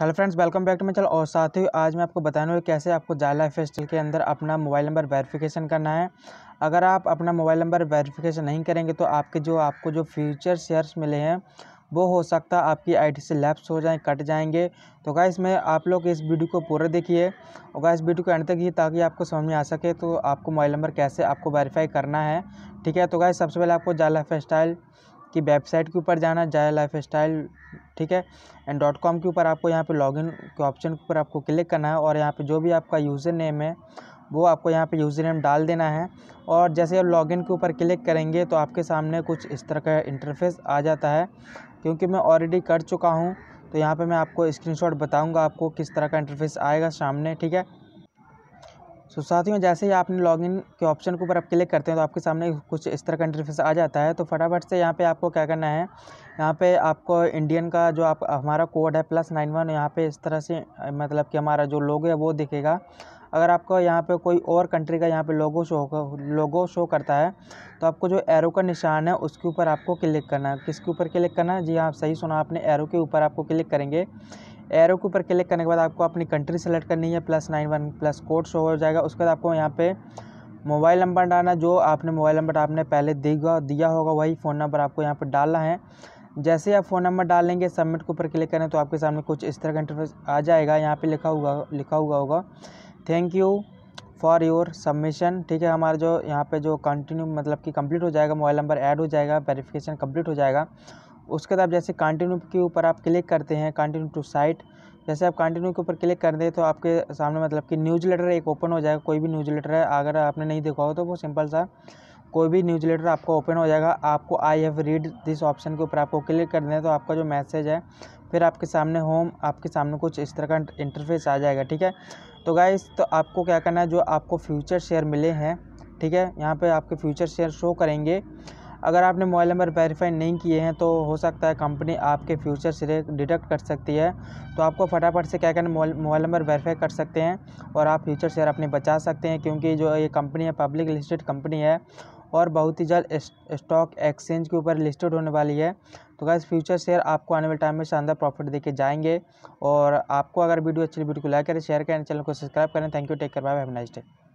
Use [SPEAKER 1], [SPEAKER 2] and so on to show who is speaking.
[SPEAKER 1] hello friends welcome back to मैं चल और साथ ही आज मैं आपको बताने वाला कैसे आपको जाला एफ के अंदर अपना मोबाइल नंबर वेरिफिकेशन करना है अगर आप अपना मोबाइल नंबर वेरिफिकेशन नहीं करेंगे तो आपके जो आपको जो फ्यूचर शेयर्स मिले हैं वो हो सकता है आपकी आईडी से लैप्स हो जाए कट जाएंगे तो गाय मैं आप लोग इस वीडियो को पूरा देखिए और इस वीडियो को एंड तक ही ताकि आपको समझ में आ सके तो आपको मोबाइल नंबर कैसे आपको वेरीफाई करना है ठीक है तो गाय सबसे पहले आपको जाला फेस्टाइल की वेबसाइट के ऊपर जाना जाया लाइफ स्टाइल ठीक है एंड डॉट कॉम के ऊपर आपको यहाँ पे लॉगिन के ऑप्शन के ऊपर आपको क्लिक करना है और यहाँ पे जो भी आपका यूज़र नेम है वो आपको यहाँ पे यूज़र नेम डाल देना है और जैसे आप लॉगिन के ऊपर क्लिक करेंगे तो आपके सामने कुछ इस तरह का इंटरफेस आ जाता है क्योंकि मैं ऑलरेडी कर चुका हूँ तो यहाँ पर मैं आपको स्क्रीन बताऊँगा आपको किस तरह का इंटरफेस आएगा सामने ठीक है सो so, साथियों जैसे ही आपने लॉगिन के ऑप्शन के ऊपर आप क्लिक करते हैं तो आपके सामने कुछ इस तरह का इंटरफेस आ जाता है तो फटाफट से यहाँ पे आपको क्या करना है यहाँ पे आपको इंडियन का जो आप हमारा कोड है प्लस नाइन वन यहाँ पर इस तरह से मतलब कि हमारा जो लोगो है वो दिखेगा अगर आपको यहाँ पे कोई और कंट्री का यहाँ पे लोगो शो लोगो शो करता है तो आपको जो एरो का निशान है उसके ऊपर आपको क्लिक करना है किसके ऊपर क्लिक करना है जी हाँ सही सुना आपने एरो के ऊपर आपको क्लिक करेंगे एरो के ऊपर क्लिक करने के बाद आपको अपनी कंट्री सेलेक्ट करनी है plus nine one plus code show हो जाएगा उसके बाद आपको यहाँ पे मोबाइल नंबर डालना जो आपने मोबाइल नंबर आपने पहले देगा दिया होगा वही फ़ोन नंबर आपको यहाँ पर डालना है जैसे आप फ़ोन नंबर डालेंगे सबमिट के ऊपर क्लिक करें तो आपके सामने कुछ इस तरह का इंटरफेस आ जाएगा यहाँ पर लिखा हुआ लिखा हुआ होगा thank you for your submission ठीक है हमारा जो यहाँ पे जो कंटिन्यू मतलब कि कंप्लीट हो जाएगा मोबाइल नंबर ऐड हो जाएगा वेरिफिकेशन कंप्लीट हो जाएगा उसके बाद जैसे कंटिन्यू के ऊपर आप क्लिक करते हैं कंटिन्यू टू साइट जैसे आप कंटिन्यू के ऊपर क्लिक कर दें तो आपके सामने मतलब कि न्यूज़ लेटर एक ओपन हो जाएगा कोई भी न्यूज़ लेटर है अगर आपने नहीं देखा हो तो वो सिंपल सा कोई भी न्यूज़ लेटर आपका ओपन हो जाएगा आपको I have read this option के ऊपर आपको क्लिक कर दें तो आपका जो मैसेज है फिर आपके सामने होम आपके सामने कुछ इस तरह का इंटरफेस आ जाएगा ठीक है तो गाइस तो आपको क्या करना है जो आपको फ्यूचर शेयर मिले हैं ठीक है यहाँ पे आपके फ्यूचर शेयर शो करेंगे अगर आपने मोबाइल नंबर वेरीफाई नहीं किए हैं तो हो सकता है कंपनी आपके फ्यूचर से डिटेक्ट कर सकती है तो आपको फटाफट से क्या करना मोबाइल नंबर वेरीफाई कर सकते हैं और आप फ्यूचर शेयर अपने बचा सकते हैं क्योंकि जो ये कंपनी है पब्लिक लिस्टेड कंपनी है और बहुत ही जल्द स्टॉक एक्सचेंज के ऊपर लिस्टेड होने वाली है तो गैस फ्यूचर शेयर आपको आने वाले टाइम में शानदार प्रॉफिट देके जाएंगे और आपको अगर वीडियो अच्छी वीडियो को लाइक करें शेयर करें चैनल को सब्सक्राइब करें thank you take care bye have nice day